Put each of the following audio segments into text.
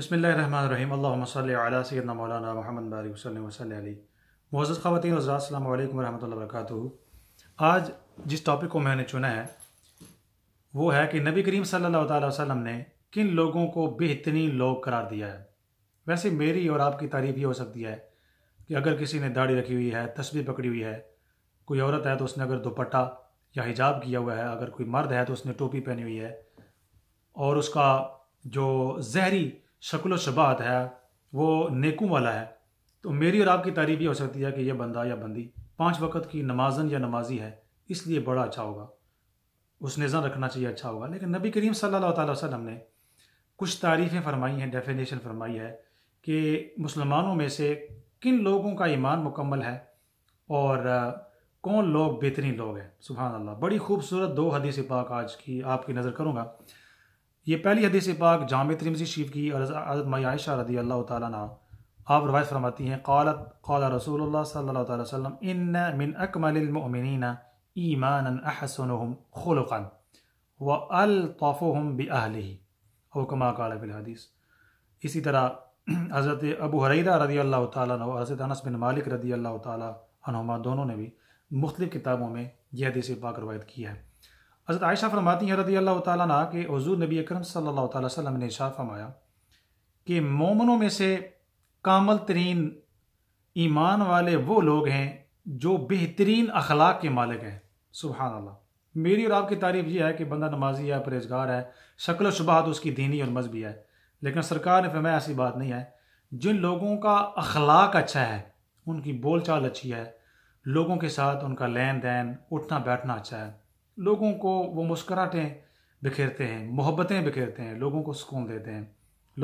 بسم اللہ الرحمن الرحیم الحمۃ وسلّہ علیہ محمد علیہ وسلم وسلم علیہ مزد خواتین حضرات السلام علیکم و اللہ وبرکاتہ آج جس ٹاپک کو میں نے چنا ہے وہ ہے کہ نبی کریم صلی اللہ تعالی وسلم نے کن لوگوں کو بہترین لوگ قرار دیا ہے ویسے میری اور آپ کی تعریف یہ ہو سکتی ہے کہ اگر کسی نے داڑھی رکھی ہوئی ہے تسبیح پکڑی ہوئی ہے کوئی عورت ہے تو اس نے اگر دوپٹہ یا حجاب کیا ہوا ہے اگر کوئی مرد ہے تو اس نے ٹوپی پہنی ہوئی ہے اور اس کا جو زہری شکل و شباعت ہے وہ نیکوں والا ہے تو میری اور آپ کی تعریف یہ ہو سکتی ہے کہ یہ بندہ یا بندی پانچ وقت کی نمازن یا نمازی ہے اس لیے بڑا اچھا ہوگا اس نظام رکھنا چاہیے اچھا ہوگا لیکن نبی کریم صلی اللہ تعالی وسلم نے کچھ تعریفیں فرمائی ہیں ڈیفینیشن فرمائی ہے کہ مسلمانوں میں سے کن لوگوں کا ایمان مکمل ہے اور کون لوگ بہترین لوگ ہیں سبحان اللہ بڑی خوبصورت دو حدیث پاک آج کی آپ کی نظر کروں گا یہ پہلی حدیث پاک جامع ترمزی شیف کی اور حضرت مائی عائشہ رضی اللہ تعالیٰ آپ روایت فرماتی ہیں قالت قال رسول اللہ صلی اللہ تعالی وسلم ان من اکمل المؤمنین ایمانا احسنهم خلقا و قال فی الحدیث اسی طرح حضرت ابو حریدہ رضی اللہ تعالیٰ حضرت انس بن مالک رضی اللہ تعالیٰ عنہما دونوں نے بھی مختلف کتابوں میں یہ حدیث پاک روایت کی ہے حضرت عائشہ فرماتی ہیں رضی اللہ تعالیٰ عنہ کہ حضور نبی اکرم صلی اللہ تعالیٰ وسلم نے ارشاد فرمایا کہ مومنوں میں سے کامل ترین ایمان والے وہ لوگ ہیں جو بہترین اخلاق کے مالک ہیں سبحان اللہ میری اور آپ کی تعریف یہ ہے کہ بندہ نمازی ہے پرہیزگار ہے شکل و شبہات اس کی دینی اور مذہبی ہے لیکن سرکار نے فرمایا ایسی بات نہیں ہے جن لوگوں کا اخلاق اچھا ہے ان کی بول چال اچھی ہے لوگوں کے ساتھ ان کا لین دین اٹھنا بیٹھنا اچھا ہے لوگوں کو وہ مسکراہٹیں بکھیرتے ہیں محبتیں بکھیرتے ہیں لوگوں کو سکون دیتے ہیں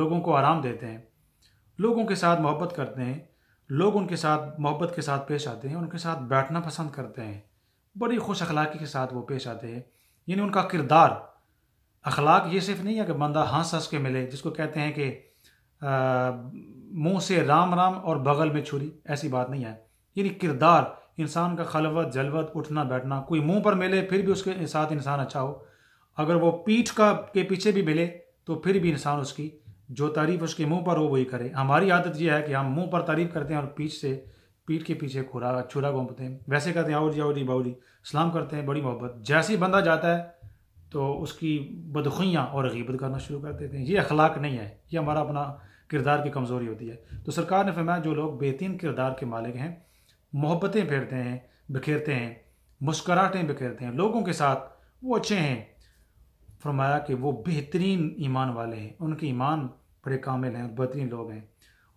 لوگوں کو آرام دیتے ہیں لوگوں کے ساتھ محبت کرتے ہیں لوگ ان کے ساتھ محبت کے ساتھ پیش آتے ہیں ان کے ساتھ بیٹھنا پسند کرتے ہیں بڑی خوش اخلاقی کے ساتھ وہ پیش آتے ہیں یعنی ان کا کردار اخلاق یہ صرف نہیں ہے کہ بندہ ہنس ہنس کے ملے جس کو کہتے ہیں کہ منہ سے رام رام اور بغل میں چھری ایسی بات نہیں ہے یعنی کردار انسان کا خلوت جلوت اٹھنا بیٹھنا کوئی منہ پر ملے پھر بھی اس کے ساتھ انسان اچھا ہو اگر وہ پیٹھ کا کے پیچھے بھی ملے تو پھر بھی انسان اس کی جو تعریف اس کے منہ پر ہو وہی کرے ہماری عادت یہ ہے کہ ہم منہ پر تعریف کرتے ہیں اور پیٹھ سے پیٹھ کے پیچھے کھورا چھورا گھومتے ہیں ویسے کہتے ہیں آؤ جی آؤ جی باؤ جی اسلام کرتے ہیں بڑی محبت جیسے بندہ جاتا ہے تو اس کی بدخیاں اور غیبت کرنا شروع کر دیتے ہیں یہ اخلاق نہیں ہے یہ ہمارا اپنا کردار کی کمزوری ہوتی ہے تو سرکار نے فرمایا جو لوگ بہترین کردار کے مالک ہیں محبتیں پھیرتے ہیں بکھیرتے ہیں مسکراہٹیں بکھیرتے ہیں لوگوں کے ساتھ وہ اچھے ہیں فرمایا کہ وہ بہترین ایمان والے ہیں ان کے ایمان بڑے کامل ہیں بہترین لوگ ہیں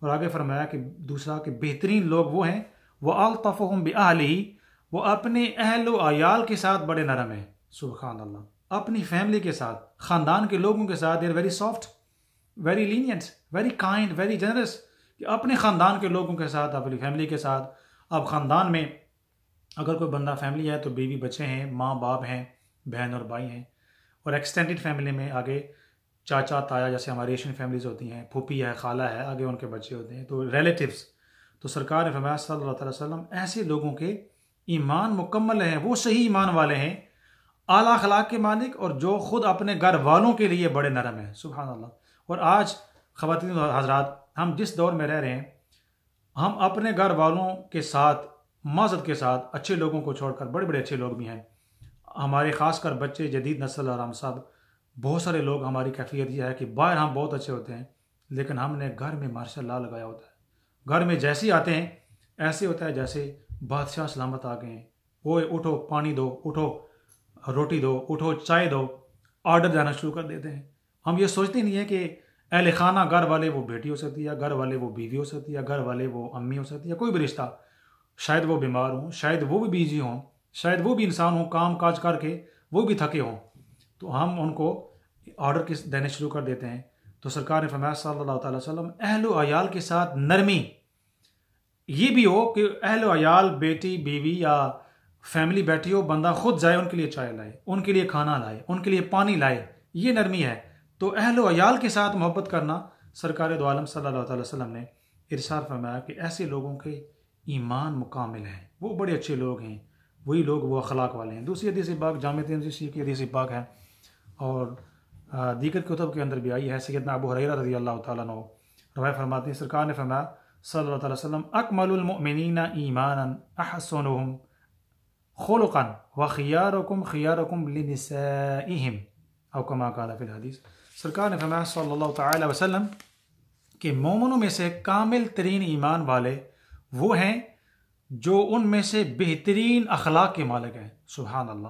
اور آگے فرمایا کہ دوسرا کہ بہترین لوگ وہ ہیں وہ آفم بہلی وہ اپنے اہل و عیال کے ساتھ بڑے نرم ہیں سبحان اللہ اپنی فیملی کے ساتھ خاندان کے لوگوں کے ساتھ they're very soft very lenient very kind very generous کہ اپنے خاندان کے لوگوں کے ساتھ اپنی فیملی کے ساتھ اب خاندان میں اگر کوئی بندہ فیملی ہے تو بیوی بچے ہیں ماں باپ ہیں بہن اور بھائی ہیں اور ایکسٹینڈیڈ فیملی میں آگے چاچا تایا جیسے ہماری ایشین فیملیز ہوتی ہیں پھوپھی ہے خالہ ہے آگے ان کے بچے ہوتے ہیں تو ریلیٹیوس تو سرکار فرمایا صلی اللہ علیہ وسلم ایسے لوگوں کے ایمان مکمل ہیں وہ صحیح ایمان والے ہیں اعلیٰ اخلاق کے مالک اور جو خود اپنے گھر والوں کے لیے بڑے نرم ہیں سبحان اللہ اور آج خواتین حضرات ہم جس دور میں رہ رہے ہیں ہم اپنے گھر والوں کے ساتھ معذت کے ساتھ اچھے لوگوں کو چھوڑ کر بڑے بڑے اچھے لوگ بھی ہیں ہمارے خاص کر بچے جدید نسل اور ہم صاحب بہت سارے لوگ ہماری کیفیت یہ ہے کہ باہر ہم بہت اچھے ہوتے ہیں لیکن ہم نے گھر میں ماشاء اللہ لگایا ہوتا ہے گھر میں جیسے ہی آتے ہیں ایسے ہوتا ہے جیسے بادشاہ سلامت آ گئے ہیں وہ اٹھو پانی دو اٹھو روٹی دو اٹھو چائے دو آرڈر جانا شروع کر دیتے ہیں ہم یہ سوچتے نہیں ہیں کہ اہل خانہ گھر والے وہ بیٹی ہو سکتی ہے گھر والے وہ بیوی ہو سکتی ہے گھر والے وہ امی ہو سکتی ہے کوئی بھی رشتہ شاید وہ بیمار ہوں شاید وہ بھی بیجی ہوں شاید وہ بھی انسان ہوں کام کاج کر کے وہ بھی تھکے ہوں تو ہم ان کو آرڈر کس دینے شروع کر دیتے ہیں تو سرکار نے صلی اللہ تعالی وسلم اہل و عیال کے ساتھ نرمی یہ بھی ہو کہ اہل و عیال بیٹی بیوی یا فیملی بیٹھی ہو بندہ خود جائے ان کے لیے چائے لائے ان کے لیے کھانا لائے ان کے لیے پانی لائے یہ نرمی ہے تو اہل و عیال کے ساتھ محبت کرنا سرکار دعالم صلی اللہ تعالی وسلم نے ارشاد فرمایا کہ ایسے لوگوں کے ایمان مکامل ہیں وہ بڑے اچھے لوگ ہیں وہی لوگ وہ اخلاق والے ہیں دوسری حدیث باغ جامعہ شیخ کی حدیث باغ ہے اور دیگر کتب کے اندر بھی آئی ہے سیدنا ابو حریرہ رضی اللہ تعالیٰ عن فرماتے ہیں سرکار نے فرمایا صلی اللہ علیہ وسلم اکمل المؤمنین ایمانا خلقا لنسائهم او کما قال فی الحدیث سرکار نے فرمایا صلی اللہ تعالی وسلم کہ مومنوں میں سے کامل ترین ایمان والے وہ ہیں جو ان میں سے بہترین اخلاق کے مالک ہیں سبحان اللہ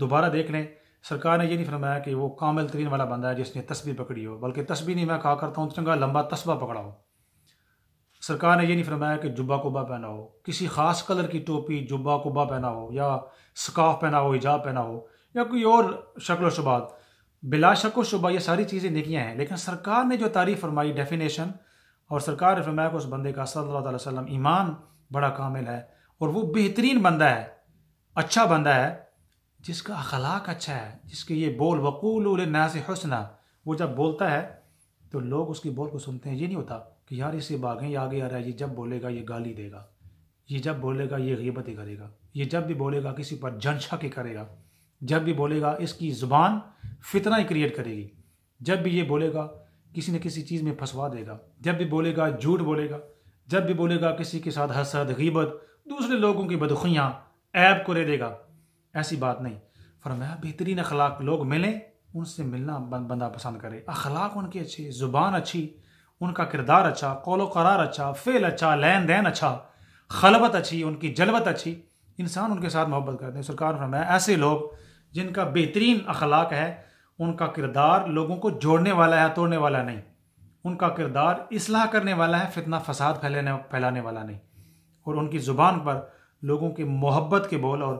دوبارہ دیکھ لیں سرکار نے یہ نہیں فرمایا کہ وہ کامل ترین والا بندہ ہے جس نے تسبیح پکڑی ہو بلکہ تسبیح نہیں میں کہا کرتا ہوں چنگا لمبا تسبہ پکڑا ہو سرکار نے یہ نہیں فرمایا کہ جبا کبا پہنا ہو کسی خاص کلر کی ٹوپی جبا کوبا پہنا ہو یا سکاف پہنا ہو حجاب پہنا ہو یا کوئی اور شکل و شبات بلا شک و شبہ یہ ساری چیزیں نیکیاں ہیں لیکن سرکار نے جو تعریف فرمائی ڈیفینیشن اور سرکار نے فرمایا کہ اس بندے کا صلی اللہ علیہ وسلم ایمان بڑا کامل ہے اور وہ بہترین بندہ ہے اچھا بندہ ہے جس کا اخلاق اچھا ہے جس کے یہ بول وقول الناس حسنہ وہ جب بولتا ہے تو لوگ اس کی بول کو سنتے ہیں یہ نہیں ہوتا کہ یار اسے باغیں یہ آگے آ رہا ہے یہ جب بولے گا یہ گالی دے گا یہ جب بولے گا یہ غیبت ہی کرے گا یہ جب بھی بولے گا کسی پر جنشا کے کرے گا جب بھی بولے گا اس کی زبان فتنہ ہی کریٹ کرے گی جب بھی یہ بولے گا کسی نہ کسی چیز میں پھنسوا دے گا جب بھی بولے گا جھوٹ بولے گا جب بھی بولے گا کسی کے ساتھ حسد غیبت دوسرے لوگوں کی بدخیاں ایپ کو لے دے گا ایسی بات نہیں فرمایا بہترین اخلاق لوگ ملیں ان سے ملنا بندہ پسند کرے اخلاق ان کے اچھے زبان اچھی ان کا کردار اچھا قول و قرار اچھا فعل اچھا لین دین اچھا خلبت اچھی ان کی جلبت اچھی انسان ان کے ساتھ محبت کرتے ہیں سرکار فرمایا ایسے لوگ جن کا بہترین اخلاق ہے ان کا کردار لوگوں کو جوڑنے والا ہے توڑنے والا نہیں ان کا کردار اصلاح کرنے والا ہے فتنہ فساد پھیلانے پھیلانے والا نہیں اور ان کی زبان پر لوگوں کی محبت کے بول اور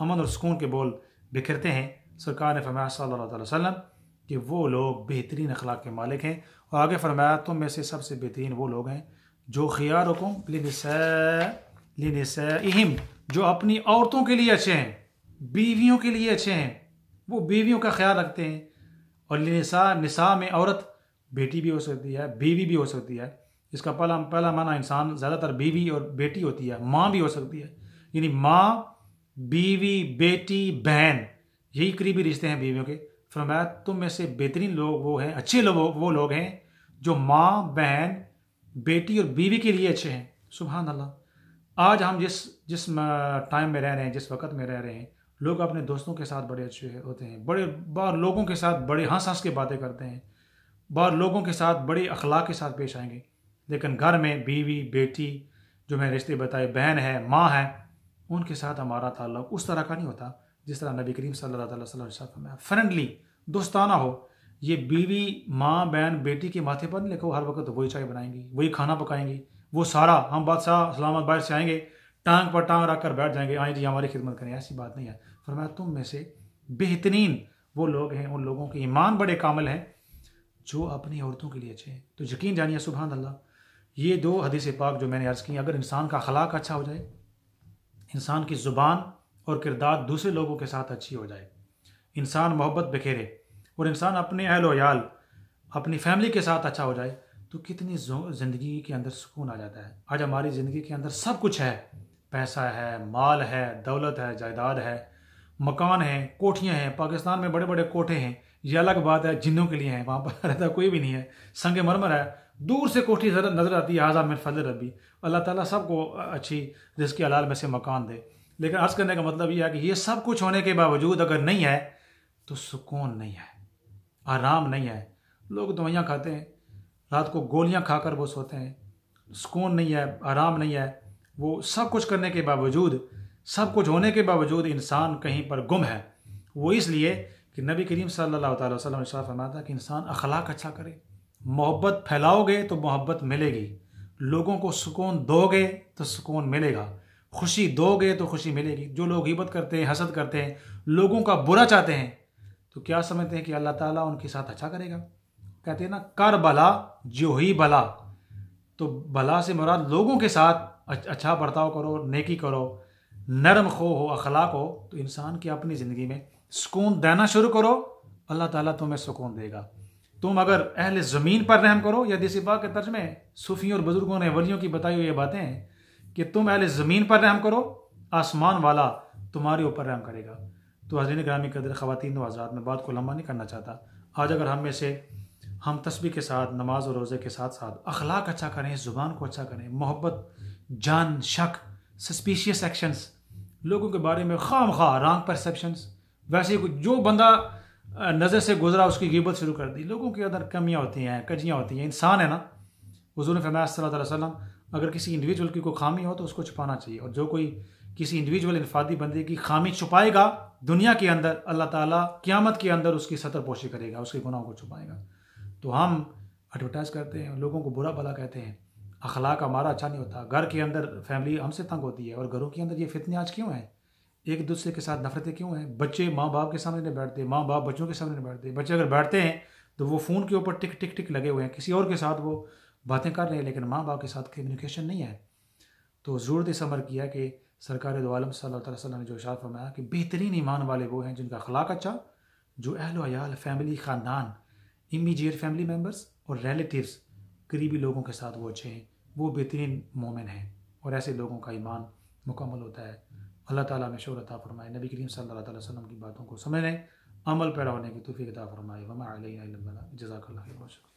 امن اور سکون کے بول بکھرتے ہیں سرکار نے فرمایا صلی اللہ علیہ وسلم کہ وہ لوگ بہترین اخلاق کے مالک ہیں اور آگے فرمایا تم میں سے سب سے بہترین وہ لوگ ہیں جو خیال کوم جو اپنی عورتوں کے لیے اچھے ہیں بیویوں کے لیے اچھے ہیں وہ بیویوں کا خیال رکھتے ہیں اور نساء نسا میں عورت بیٹی بھی ہو سکتی ہے بیوی بھی ہو سکتی ہے اس کا پہلا پہلا معنی انسان زیادہ تر بیوی اور بیٹی ہوتی ہے ماں بھی ہو سکتی ہے یعنی ماں بیوی بیٹی بہن یہی قریبی رشتے ہیں بیویوں کے فرمایا تم میں سے بہترین لوگ وہ ہیں اچھے لوگ وہ لوگ ہیں جو ماں بہن بیٹی اور بیوی کے لیے اچھے ہیں سبحان اللہ آج ہم جس جس ٹائم میں رہ رہے ہیں جس وقت میں رہ رہے ہیں لوگ اپنے دوستوں کے ساتھ بڑے اچھے ہوتے ہیں بڑے بار لوگوں کے ساتھ بڑے ہنس ہنس کے باتیں کرتے ہیں بار لوگوں کے ساتھ بڑے اخلاق کے ساتھ پیش آئیں گے لیکن گھر میں بیوی بیٹی جو میں رشتے بتائے بہن ہے ماں ہے ان کے ساتھ ہمارا تعلق اس طرح کا نہیں ہوتا جس طرح نبی کریم صلی اللہ تعالیٰ صلی اللہ علیہ فرینڈلی دوستانہ ہو یہ بیوی ماں بہن بیٹی کے ماتھے پر نہیں لکھو ہر وقت وہی چائے بنائیں گی وہی کھانا پکائیں گی وہ سارا ہم بادشاہ اسلام آباد سے آئیں گے ٹانگ پر ٹانگ رکھ کر بیٹھ جائیں گے آئیں جی ہماری خدمت کریں ایسی بات نہیں ہے فرمایا تم میں سے بہترین وہ لوگ ہیں ان لوگوں کے ایمان بڑے کامل ہیں جو اپنی عورتوں کے لیے اچھے ہیں تو یقین جانیے سبحان اللہ یہ دو حدیث پاک جو میں نے عرض کی اگر انسان کا خلاق اچھا ہو جائے انسان کی زبان اور کردار دوسرے لوگوں کے ساتھ اچھی ہو جائے انسان محبت بکھیرے اور انسان اپنے اہل و عیال اپنی فیملی کے ساتھ اچھا ہو جائے تو کتنی زندگی کے اندر سکون آ جاتا ہے آج ہماری زندگی کے اندر سب کچھ ہے پیسہ ہے مال ہے دولت ہے جائیداد ہے مکان ہیں کوٹھیاں ہیں پاکستان میں بڑے بڑے کوٹھے ہیں یہ الگ بات ہے جنوں کے لیے ہیں وہاں پر رہتا کوئی بھی نہیں ہے سنگ مرمر ہے دور سے کوٹھی نظر آتی ہے حضام فضل ربی اللہ تعالیٰ سب کو اچھی رزق کے حلال میں سے مکان دے لیکن عرض کرنے کا مطلب یہ ہے کہ یہ سب کچھ ہونے کے باوجود اگر نہیں ہے تو سکون نہیں ہے آرام نہیں ہے لوگ دوائیاں کھاتے ہیں رات کو گولیاں کھا کر وہ سوتے ہیں سکون نہیں ہے آرام نہیں ہے وہ سب کچھ کرنے کے باوجود سب کچھ ہونے کے باوجود انسان کہیں پر گم ہے وہ اس لیے کہ نبی کریم صلی اللہ تعالی وسلم فرمایا تھا کہ انسان اخلاق اچھا کرے محبت پھیلاؤ گے تو محبت ملے گی لوگوں کو سکون دو گے تو سکون ملے گا خوشی دو گے تو خوشی ملے گی جو لوگ عبت کرتے ہیں حسد کرتے ہیں لوگوں کا برا چاہتے ہیں تو کیا سمجھتے ہیں کہ اللہ تعالیٰ ان کے ساتھ اچھا کرے گا کہتے ہیں نا کر بھلا جو ہی بھلا تو بھلا سے مراد لوگوں کے ساتھ اچھا برتاؤ کرو نیکی کرو نرم خو ہو اخلاق ہو تو انسان کی اپنی زندگی میں سکون دینا شروع کرو اللہ تعالیٰ تمہیں سکون دے گا تم اگر اہل زمین پر رحم کرو یا دیسی باغ کے ترجمے صوفیوں اور بزرگوں نے ولیوں کی بتائی ہوئی یہ باتیں ہیں کہ تم اہل زمین پر رحم کرو آسمان والا تمہارے اوپر رحم کرے گا تو حضرین گرامی قدر خواتین و آزاد میں بات کو لمبا نہیں کرنا چاہتا آج اگر ہم میں سے ہم تسبیح کے ساتھ نماز و روزے کے ساتھ ساتھ اخلاق اچھا کریں زبان کو اچھا کریں محبت جان شک سسپیشیس ایکشنس لوگوں کے بارے میں خواہ مخواہ رانگ پرسیپشنس ویسے جو بندہ نظر سے گزرا اس کی غیبت شروع کر دی لوگوں کے اندر کمیاں ہوتی ہیں کجیاں ہوتی ہیں انسان ہے نا حضور فرمایا صلی اللہ علیہ وسلم اگر کسی انڈیویجول کی کوئی خامی ہو تو اس کو چھپانا چاہیے اور جو کوئی کسی انڈیویجول انفادی بندے کی خامی چھپائے گا دنیا کے اندر اللہ تعالیٰ قیامت کے اندر اس کی سطر پوشی کرے گا اس کے گناہوں کو چھپائے گا تو ہم ایڈورٹائز کرتے ہیں لوگوں کو برا بھلا کہتے ہیں اخلاق ہمارا اچھا نہیں ہوتا گھر کے اندر فیملی ہم سے تنگ ہوتی ہے اور گھروں کے اندر یہ فتنے آج کیوں ہیں ایک دوسرے کے ساتھ نفرتیں کیوں ہیں بچے ماں باپ کے سامنے نہیں بیٹھتے ماں باپ بچوں کے سامنے نہیں بیٹھتے بچے اگر بیٹھتے ہیں تو وہ فون کے اوپر ٹک ٹک ٹک لگے ہوئے ہیں کسی اور کے ساتھ وہ باتیں کر رہے ہیں لیکن ماں باپ کے ساتھ کمیونیکیشن نہیں ہے تو ضرورت اس عمر کیا کہ سرکار دو عالم صلی اللہ تعالیٰ وسلم نے جو اشار فرمایا کہ بہترین ایمان والے وہ ہیں جن کا اخلاق اچھا جو اہل و عیال فیملی خاندان امیجیٹ فیملی ممبرس اور ریلیٹیوس قریبی لوگوں کے ساتھ وہ اچھے ہیں وہ بہترین مومن ہیں اور ایسے لوگوں کا ایمان مکمل ہوتا ہے اللہ تعالیٰ میں شعور عطا فرمائے نبی کریم صلی اللہ علیہ وسلم کی باتوں کو لیں عمل پیدا ہونے کی توفیق عطا فرمائے وما علیہ جزاک اللہ شکر